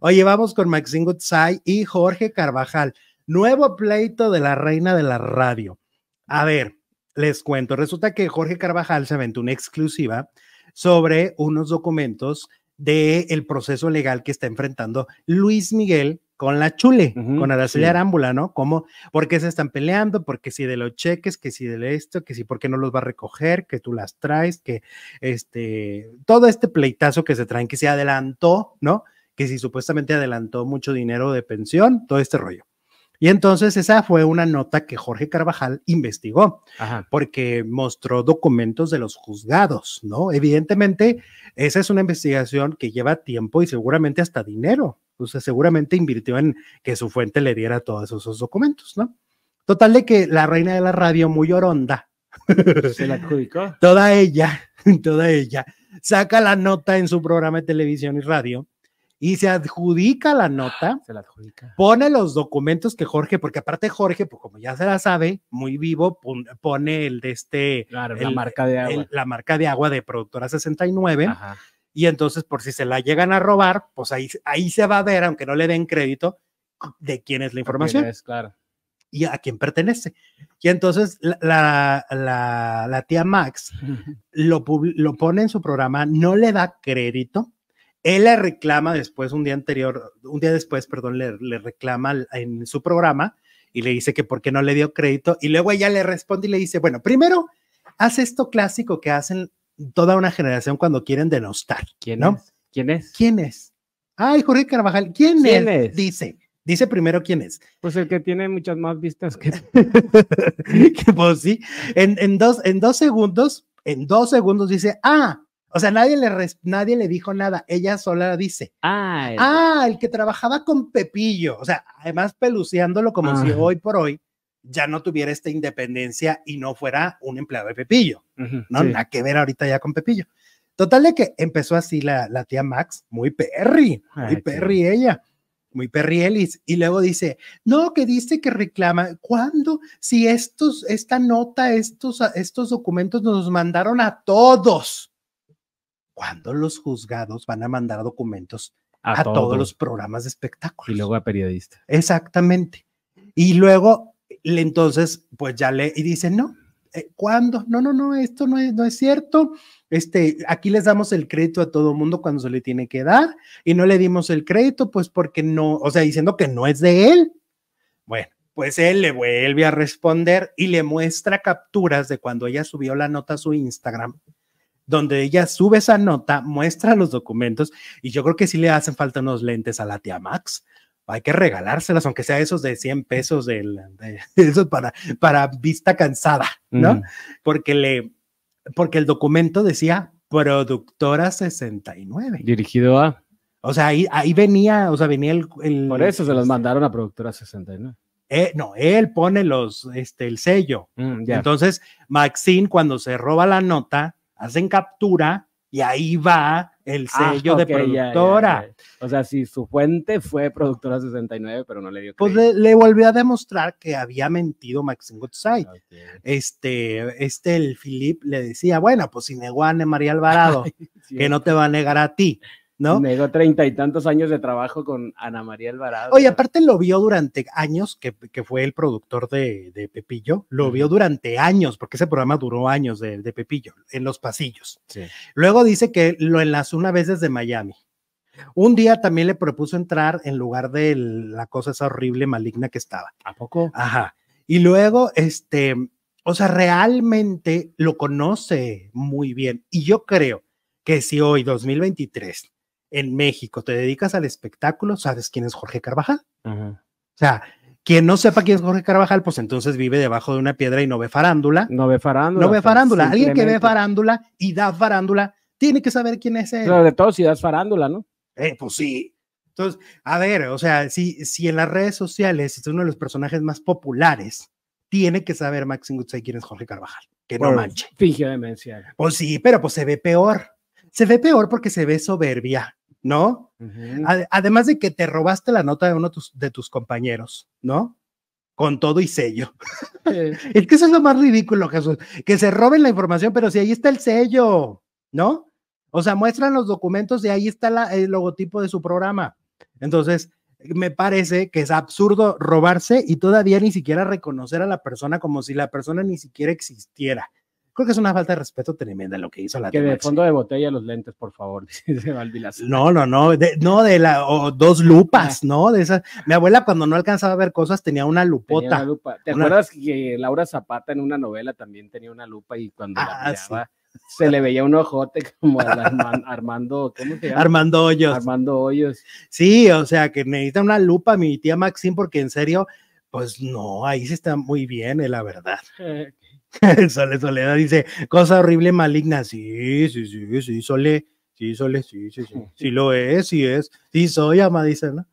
Oye, vamos con Maxine Gutzai y Jorge Carvajal. Nuevo pleito de la reina de la radio. A ver, les cuento. Resulta que Jorge Carvajal se aventó una exclusiva sobre unos documentos del el proceso legal que está enfrentando Luis Miguel con la Chule, con Araceli Arámbula, ¿no? ¿Cómo? ¿Por qué se están peleando? porque qué si de los cheques? ¿Que si de esto? ¿Que si por qué no los va a recoger? ¿Que tú las traes? ¿Que este? Todo este pleitazo que se traen, que se adelantó, ¿no? que si supuestamente adelantó mucho dinero de pensión, todo este rollo. Y entonces esa fue una nota que Jorge Carvajal investigó, porque mostró documentos de los juzgados, ¿no? Evidentemente, esa es una investigación que lleva tiempo y seguramente hasta dinero. O sea, seguramente invirtió en que su fuente le diera todos esos documentos, ¿no? Total de que la reina de la radio, muy oronda, se la adjudicó. Toda ella, toda ella, saca la nota en su programa de televisión y radio y se adjudica la nota, se la adjudica. pone los documentos que Jorge, porque aparte Jorge, pues como ya se la sabe, muy vivo, pone el de este, la, marca de agua. la marca de agua de productora 69. Y entonces, por si se la llegan a robar, pues ahí, ahí se va a ver, aunque no le den crédito, de quién es la información. Es, claro. Y a quién pertenece. Y entonces la, tía Max lo, lo pone en su programa, no le da crédito, él le reclama después, un día anterior, un día después, perdón, le, reclama en su programa y le dice que por qué no le dio crédito. Y luego ella le responde y le dice, bueno, primero, haz esto clásico que hacen toda una generación cuando quieren denostar. ¿Quién es? ¿Quién es? ¿Quién es? Ay, Jorge Carvajal, ¿quién, es? Dice. Dice primero quién es. Pues el que tiene muchas más vistas que. que pues sí. en, dos, en dos segundos, en dos segundos dice, ah, o sea, nadie le, nadie le dijo nada, ella sola dice. Ah el... Ah, que trabajaba con Pepillo, o sea, además peluciándolo como si hoy por hoy ya no tuviera esta independencia y no fuera un empleado de Pepillo. no, la nada que ver ahorita ya con Pepillo. Total de que empezó así la, tía Max, muy perry, muy perry ella, muy perry Ellis. Y luego dice, no, que dice que reclama, ¿cuándo? Si estos, esta nota, estos, estos documentos nos mandaron a todos. Cuando los juzgados van a mandar documentos a, todos. los programas de espectáculos? Y luego a periodistas. Exactamente. Y luego, entonces, pues ya le, y dice, no, eh, ¿cuándo? No, no, no, esto no es, no es cierto. Este, aquí les damos el crédito a todo mundo cuando se le tiene que dar y no le dimos el crédito, pues porque no, o sea, diciendo que no es de él. Bueno, pues él le vuelve a responder y le muestra capturas de cuando ella subió la nota a su Instagram donde ella sube esa nota, muestra los documentos y yo creo que sí le hacen falta unos lentes a la tía Max. Hay que regalárselas, aunque sea esos de 100 pesos, de, para, para vista cansada, ¿no? Porque, le, porque el documento decía productora 69. Dirigido a... O sea, ahí, ahí venía, o sea, venía el, Por eso se los mandaron a productora 69. Eh, no, él pone los, este, el sello. Mm, Entonces, Maxine, cuando se roba la nota, hacen captura y ahí va el ah, sello de productora. O sea, si su fuente fue productora 69, pero no le dio. Pues le, volvió a demostrar que había mentido Maxine Goodside. Este, este, el Philip le decía, bueno, pues si negó a María Alvarado, que no te va a negar a ti. Me dio treinta y tantos años de trabajo con Ana María Alvarado. Oye, aparte lo vio durante años, que, fue el productor de, Pepillo, lo vio durante años, porque ese programa duró años de, Pepillo, en los pasillos. Luego dice que lo enlazó una vez desde Miami. Un día también le propuso entrar en lugar de la cosa esa horrible, maligna que estaba. ¿A poco? Ajá. Y luego, este, o sea, realmente lo conoce muy bien. Y yo creo que si hoy, 2023, en México te dedicas al espectáculo, sabes quién es Jorge Carvajal. O sea, quien no sepa quién es Jorge Carvajal, pues entonces vive debajo de una piedra y no ve farándula. No ve farándula. No ve farándula. Alguien que ve farándula y da farándula, tiene que saber quién es él. de todo si das farándula, ¿no? Eh, pues sí. Entonces, a ver, o sea, si, si en las redes sociales es uno de los personajes más populares, tiene que saber Maxim Gutsay quién es Jorge Carvajal. Que no pues, manche. Finge demencia. Pues sí, pero pues se ve peor. Se ve peor porque se ve soberbia. ¿no? además de que te robaste la nota de uno de tus compañeros, ¿no? Con todo y sello. es que eso es lo más ridículo, Jesús, que se roben la información, pero si ahí está el sello, ¿no? O sea, muestran los documentos y ahí está el logotipo de su programa. Entonces, me parece que es absurdo robarse y todavía ni siquiera reconocer a la persona como si la persona ni siquiera existiera. Creo que es una falta de respeto tremenda lo que hizo la Que de fondo ¿eh? de botella los lentes, por favor, dice No, no, no, no de la o dos lupas, ah. ¿no? De esas. Mi abuela cuando no alcanzaba a ver cosas tenía una lupota. ¿Te acuerdas que Laura Zapata en una novela también tenía una lupa y cuando la ah, se le veía un ojote como Armando, ¿cómo se llama? Armando Hoyos. Armando Hoyos. Sí, o sea que necesita una lupa mi tía Maxim porque en serio pues no, ahí se está muy bien, es eh, la verdad. Eh, Sole Soledad dice, cosa horrible, maligna. Sí, sí, sí, sí, Sole, sí, Sole, sí, sí, sí. Sí lo es, sí es. Sí soy ama, dice, ¿no?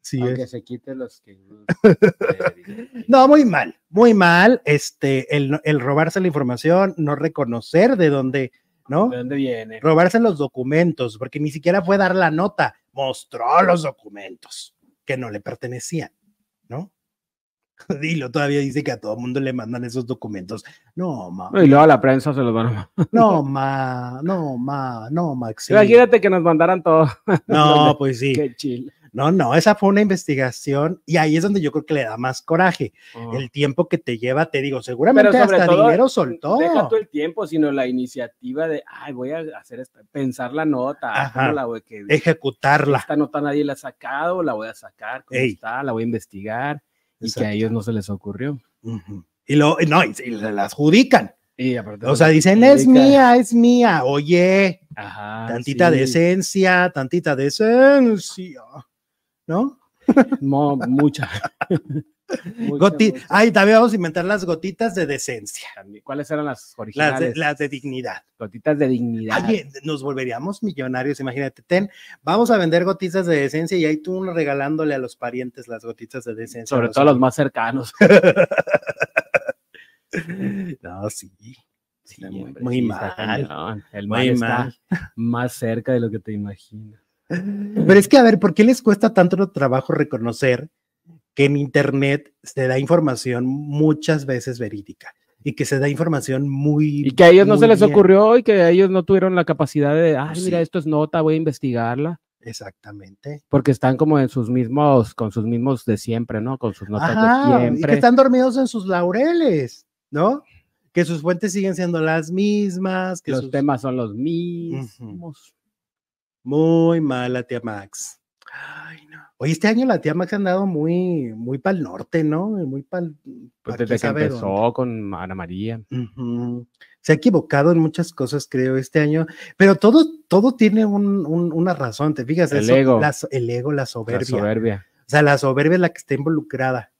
Sí Aunque se quite los que... no, muy mal, muy mal. Este, el, el robarse la información, no reconocer de dónde... ¿no? ¿De dónde viene? Robarse los documentos, porque ni siquiera fue dar la nota, mostró los documentos que no le pertenecían, ¿no? Dilo, todavía dice que a todo mundo le mandan esos documentos. No, ma. Y luego a la prensa se los van a No, ma, no, ma, no, Max. Imagínate que nos mandaran todo. No, pues sí. Qué chill. No, no, esa fue una investigación y ahí es donde yo creo que le da más coraje. El tiempo que te lleva, te digo, seguramente hasta dinero soltó. No todo el tiempo, sino la iniciativa de, ay, voy a hacer pensar la nota, la voy, que, ejecutarla. Esta nota nadie la ha sacado, la voy a sacar, está? La voy a investigar y que a ellos no se les ocurrió. Y lo, no, y, adjudican. o sea, dicen, es mía, es mía. Oye, tantita decencia, tantita decencia, ¿no? No, mucha. Goti Ay, también vamos a inventar las gotitas de decencia. ¿Cuáles eran las originales? Las de, dignidad. Gotitas de dignidad. nos volveríamos millonarios, imagínate. Ten, vamos a vender gotitas de decencia y ahí tú regalándole a los parientes las gotitas de decencia. Sobre todo los más cercanos. no, sí. muy, mal. El más cerca de lo que te imaginas. Pero es que, a ver, ¿por qué les cuesta tanto trabajo reconocer que en Internet se da información muchas veces verídica y que se da información muy... Y que a ellos no se les ocurrió y que a ellos no tuvieron la capacidad de, ay, mira, esto es nota, voy a investigarla. Exactamente. Porque están como en sus mismos, con sus mismos de siempre, ¿no? Con sus notas de siempre. Y que están dormidos en sus laureles, ¿no? Que sus fuentes siguen siendo las mismas. Que los temas son los mismos. Muy mala tía Max. Ay, no. Oye, este año la tía Max ha andado muy, muy para el norte, ¿no? Muy para Pues desde que empezó con Ana María. Se ha equivocado en muchas cosas, creo, este año. Pero todo, todo tiene una razón, ¿te fijas? El ego. el ego, la soberbia. La soberbia. O sea, la soberbia es la que está involucrada.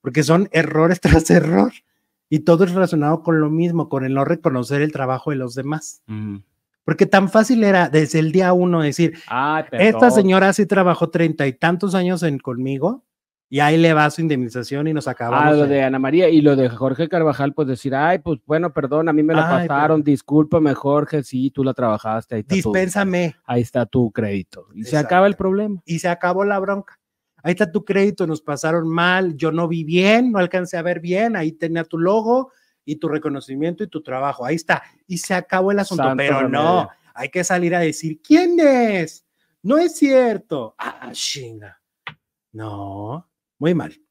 Porque son errores tras error. Y todo es relacionado con lo mismo, con el no reconocer el trabajo de los demás. Porque tan fácil era desde el día uno decir, esta señora sí trabajó treinta y tantos años en, conmigo y ahí le va su indemnización y nos acabamos. Ah, lo de Ana María y lo de Jorge Carvajal, pues decir, ay, pues bueno, perdón, a mí me lo pasaron, discúlpame, Jorge, sí, tú la trabajaste. Ahí está Dispénsame. ahí está tu crédito. Y se acaba el problema. Y se acabó la bronca. Ahí está tu crédito, nos pasaron mal, yo no vi bien, no alcancé a ver bien, ahí tenía tu logo, y tu reconocimiento y tu trabajo. Ahí está. Y se acabó el asunto. pero no, hay que salir a decir, ¿quién es? No es cierto. Ah, ah, chinga. No, muy mal.